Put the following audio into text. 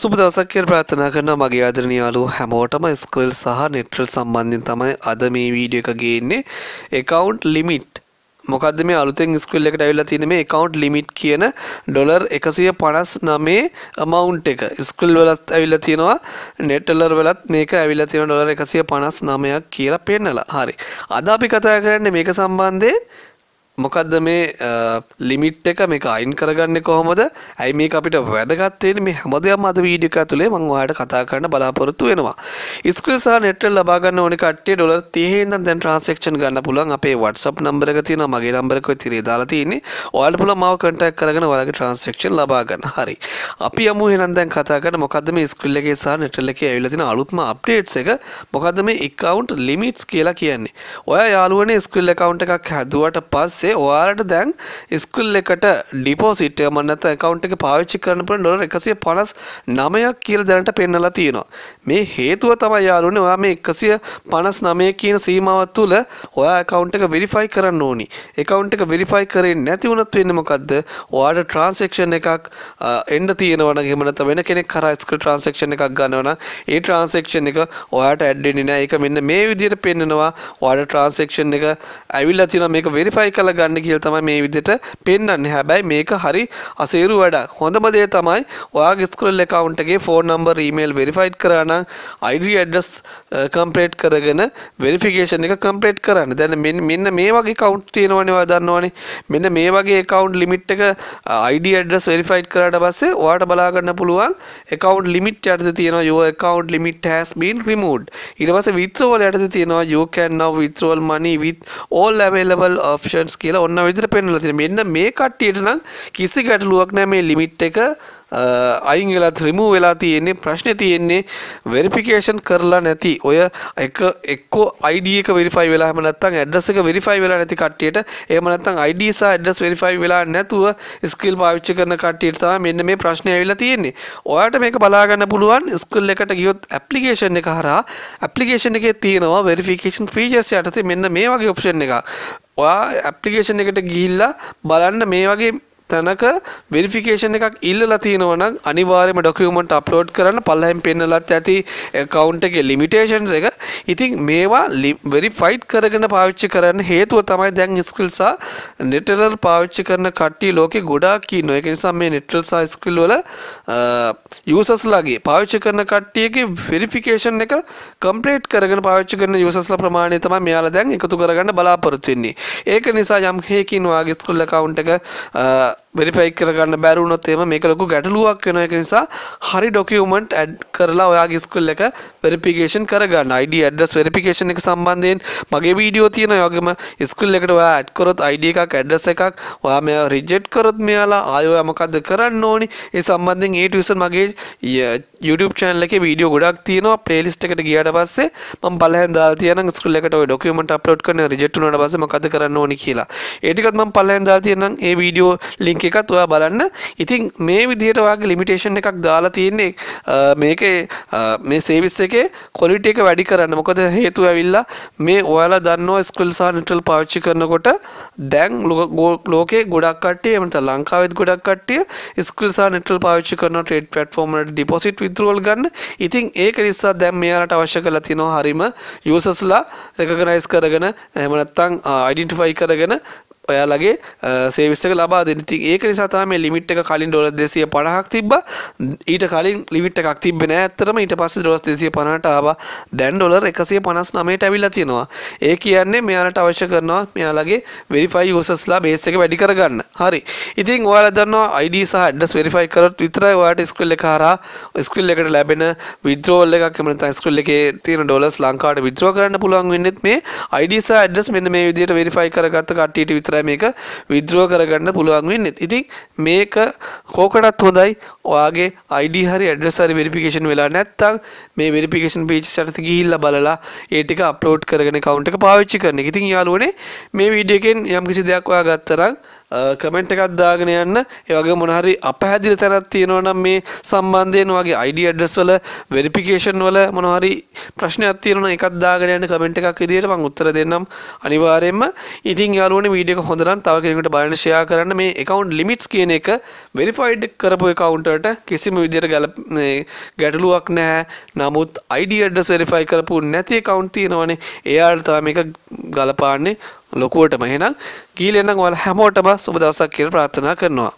සුබ දවසක්කල් ප්‍රාථනා කරන මගේ ආදරනයාලු හැමෝටම ස්කල් සහ නෙට්‍රල් සම්බන්ධින් තමයි අද මේ වීඩිය එක ගේන්නේ එකකවන්් ලිමිට් මොකද මේ අලුතෙන් ස්කල් එකට ඇවිල්ලා තියෙන මේ එකකවන්් ලිමිට් කියන ඩොලර් එකසිය පනස් නමේ අමවුන්් එක ස්කල් වලත් ඇවිල්ලා තියෙනවා නෙටලර් වෙලත් මේක ඇවිල්ලා තියෙන ඩොලර් එකසිය පනස් නමයක් කියලා පෙන්නලා හරි අද අපි කතා කරන්න මේක සම්බන්ධය මොකක්ද මේ ලිමිට් එක මේ අයින් කරගන්න කොහොමද ඇයි මේ අපිට වැදගත්තයෙන් මේ හැම දෙයක් අද වීඩියක ඇතුළේ මං වාට කතා කරන්න බලාපොරොත්තු වෙනවා ස්කල් සහ නෙටල් ලබාගන්න ඕනි කට්ටේ ඩොලර් තිහෙන් දැන් ට්‍රන්සෙක්ෂන් ගන්න පුළුවන් අපේ වට්සප් නම්බර එක තියෙනවා මගේ නම්බර එක තිරේ දාලා තියෙන්නේ ඔයාලට පුළුවන් මාව කන්ටැක්ට් කරගෙන ඔයාලගේ ට්‍රාන්සැක්ෂන් ලබා ගන්න හරි අපි යමු එහෙනම් දැන් කතා කරන මොකද්ද මේ ස්කල් එකේ සහ නෙටල් එකේ ඇවිල්ලා තියෙන අලුත්ම අප්ඩේට්ස් එක මොකද්ද මේ account limits කියලා කියන්නේ ඔයා යාළුවනේ ස්කල් account එකක් හැදුවට පස්සේ පස්සේ ඔයාලට දැන් ස්කුල් එකට ඩිපෝසිට් මන්නත කවන්් එක පාවිච්චි කරන පුළ ොල එකසිය පනස් නමයක් කියල දැනට පෙන්නලා තියෙනවා මේ හේතුව තමයි යාලුනේ ඔයා මේ එකසිය පනස් නමය කියන සීමාව තුළ ඔයා කවන්් එක වෙරිෆයි කරන්න ඕනි එකවන්් එක වෙරිෆයි කරේ නැති වුණත් වෙන්නමකක්ද ඔයාට ට්‍රන්සෙක්ෂන් එකක් එන්ඩ තියෙනවන ගෙමනත වෙන කෙනෙක් කරයිස්කල් ට්‍රන්සෙක්ෂණ එකක් ගන්නවන ඒ ට්‍රන්සෙක්ෂන් එක ඔයාට ඇඩ්ඩෙනින එක මෙන්න මේ විදියට පෙන්නවා ඔයාට ට්‍රන්සෙක්ෂන් එක ඇවිල්ලා තින මේක වෙරිෆයි කළ කරගන්න කියල තමයි මේ විදිහට පෙන්වන්නේ. හැබැයි මේක හරි අසීරු වැඩක්. හොඳම දේ තමයි ඔයාගේ ස්ක්‍රල් account එකේ phone number email verified කරා නම් ID address complete කරගෙන verification එක complete කරන්න. දැන් මෙන්න මේ වගේ account තියෙනවනේ ඔයා දන්නවනේ. මෙන්න මේ වගේ account limit එක ID address verified කරාට පස්සේ ඔයාට බලා ගන්න පුළුවන් account limit යටතේ තියෙනවා your account limit has been removed. ඊට පස්සේ withdrawal යටතේ තියෙනවා you can now withdraw money with all available options කියලා ඔන්න විදිර පෙන්ල තින මෙන්න මේ කට්ටියට නම් කිසි ගැටලුවක් නෑ මේ ලිමිට් එක අයින් වෙලා ත්‍රිමූ වෙලා තියෙන්නේ ප්‍රශ්නය තියෙන්නේ වෙරිපිකේෂන් කරලා නැති ඔය එක එක්කෝ අයිඩියක වෙරිෆයි වෙලාම නැත්තං ඇඩ්ඩස් එක වෙරිෆයි වෙලා නැති කට්ටියට එහෙම නැත්තං ID සහ ඇඩ්ඩස් වෙරිෆයි වෙලා නැතුව ස්කිල් පාවිච්චි කරන කට්ටියට තමයි මෙන්න මේ ප්‍රශ්නේ ඇවිල්ලා තියෙන්නේ. ඔයාලට මේක බලා ගන්න පුළුවන් ස්කිල් එකට ගියොත් ඇප්ලිකේෂන් එක හරහා ඇප්ලිකේෂන් එකේ තියෙනවා වෙරිෆිකේෂන් ෆීචර්ස් යටතේ මෙන්න මේ වගේ ඔප්ෂන් එකක්. ඔයා ඇප්ලිකේෂන් එකට ගිහිල්ලා බලන්න මේ වගේ තැනක වෙරිෆිකේෂන් එකක් ඉල්ලලා තියෙනවා නම් අනිවාර්යයෙන්ම ડોකියුමන්ට් අප්ලෝඩ් කරන්න පල්ලෙන් පෙන්නලත් ඇති account එකේ limitations එක. ඉතින් මේවා verified කරගෙන පාවිච්චි කරන්න හේතුව තමයි දැන් skills සහ netral පාවිච්චි කරන කට්ටිය ලෝකේ ගොඩාක් ඉන්නවා. ඒක නිසා මේ netral සහ skill වල යසස්ලාගේ පාවිච්ච කරන කට්ටියගේ ෆිරිෆිකේෂන් එක කම්පලේට් කරගෙන පාච්ච කරන යසස්ල ප්‍රමාණය තම මෙයාල දැන් එකතු කරගන්න බලාපොරොත්තුවෙන්නේ ඒක නිසා යම් හේකින් වාගේ ස්කුල්ල කවුන්ට එක වෙරිපයි කරගන්න බැරුණොත් එම මේක ලොකු ගැටලුවක් වෙන එක නිසා හරි ඩොකියුමන්ට් ඇඩ් කරලා ඔයාගේ ස්කුල් එක වෙරිපිකේෂන් කරගන්න ID ඇඩ්‍රස් වෙරිපිකේෂන් එක සම්බන්ධයෙන් මගේ වීඩියෝ තියෙන යෝගම ස්කුල් එකට ඔයා ඇඩ් කරොත් ID එකක් ඇඩ්‍රස් එකක් ඔයා මෙයා රිජෙක්ට් කරොත් මෙයාලා ආයෙ ඔයා මොකද්ද කරන්න ඕනි ඒ සම්බන්ධයෙන් ඒ ටියුෂන් මගේ YouTube channel එකේ වීඩියෝ ගොඩක් තියෙනවා playlist එකට ගියාට පස්සේ මම පළවෙනි දාලා තියෙනවා ස්කුල් එකට ඔය ඩොකියුමන්ට් අප්ලෝඩ් කරන රිජෙක්ට් වුණාට පස්සේ මොකද්ද කරන්න ඕනි කියලා ඒ ටිකත් මම පළවෙනි දාලා තියෙනවා ඒ වීඩියෝ ලිංක එකත් ඔයා බලන්න ඉතින් මේ විදිහට වගේ ලිමිටේෂන් එකක් දාලා තියන්නේ මේක මේ සේවිස් එකේ කොලිට එක වැඩි කරන්න මොකද හේතු ඇවිල්ලා මේ ඔයාලා දන්නවා ස්කල් සහ නිටල් පාච්චි කරනකොට දැන් ලෝකේ ගොඩක් කටේ එමට ලංකාවෙත් ගොඩක් කට්ටිය ස්කල්සා නිටල් පාච්චි කරන ටේඩ් පටෆෝර්මට ඩිපොසිට් විදරුවල් ගන්න ඉතින් ඒක නිසා දැම් මෙයාලට අවශ්‍ය කලා තිනවා හරිම යසස්ලා රැකගනයිස් කරගෙන එමනත්තං අයිඩින්ටිෆයි කරගෙන ඔයාලගේ සේවිස්සක ලබා දෙනති ඒක නිසාතම ලිමිට් එක කලින් ඩොල දෙසිය පණහක් තිබ ඊට කලින් ලිමිට් එකක් තිබෙන ඇත්තරම ඊට පස්ස දොස් දෙසිය පණට ආව දැන් ඩොලර් එකසිය පනස් නමයට ඇවිල්ල තියෙනවා ඒ කියන්නේ මෙයාලට අවශ්‍ය කරනවා මෙයාලගේ වෙරිෆයි යසස්ලා බේස එක වැඩි කරගන්න හරි ඉතින් ඔයාල දන්නවා අයිඩ සහ ඩස් වෙරිෆයි කරත් විතරයි ඔයාට ස්කල් එක හරා ස්කල් එකට ලැබෙන විද්‍රෝල් එකක් එමන ස්කල් එක තියෙන ඩොලස් ලංකාට විද්‍රෝ කරන්න පුළුවන් වෙන්නෙත් මේ අයිඩසා ඇඩස් මෙන්න මේ විදියට වෙරිෆයි කරගත්ත කට්ටියට විතර විතරයි මේක විද්‍රෝ කරගන්න පුළුවන් වෙන්නේ. ඉතින් මේක කෝකටත් හොඳයි. ඔයාගේ ID හරි address හරි verification වෙලා නැත්නම් මේ verification pages යටතේ ගිහිල්ලා බලලා ඒ ටික upload කරගෙන account එක පාවිච්චි කරන එක. ඉතින් යාළුවනේ මේ වීඩියෝ එකෙන් යම් කිසි දෙයක් ඔයා ගත්තා නම් කමෙන්ට් එකක් දාගෙන යන්න ඒ වගේ මොන හරි අපහැදිලි තැනක් තියෙනවා නම් මේ සම්බන්ධයෙන් වගේ ID address වල verification වල මොන හරි ප්‍රශ්නයක් තියෙනවා නම් එකක් දාගෙන යන්න කමෙන්ට් එකක් විදිහට මම උත්තර දෙන්නම් අනිවාර්යයෙන්ම ඉතින් යාළුවනේ වීඩියෝ එක හොඳ නම් තව කෙනෙකුට බලන්න ෂෙයා කරන්න මේ account limits කියන එක verified කරපු account එකට කිසිම විදිහට ගැටලුවක් නැහැ නමුත් ID address verify කරපු නැති account තියෙනවනේ එයාට තමයි මේක ගලපාන්නේ ලොකුවටම එහෙනම් ගීලෙනම් ඔයාලා හැමෝටම සුබ දවසක් කියලා ප්‍රාර්ථනා කරනවා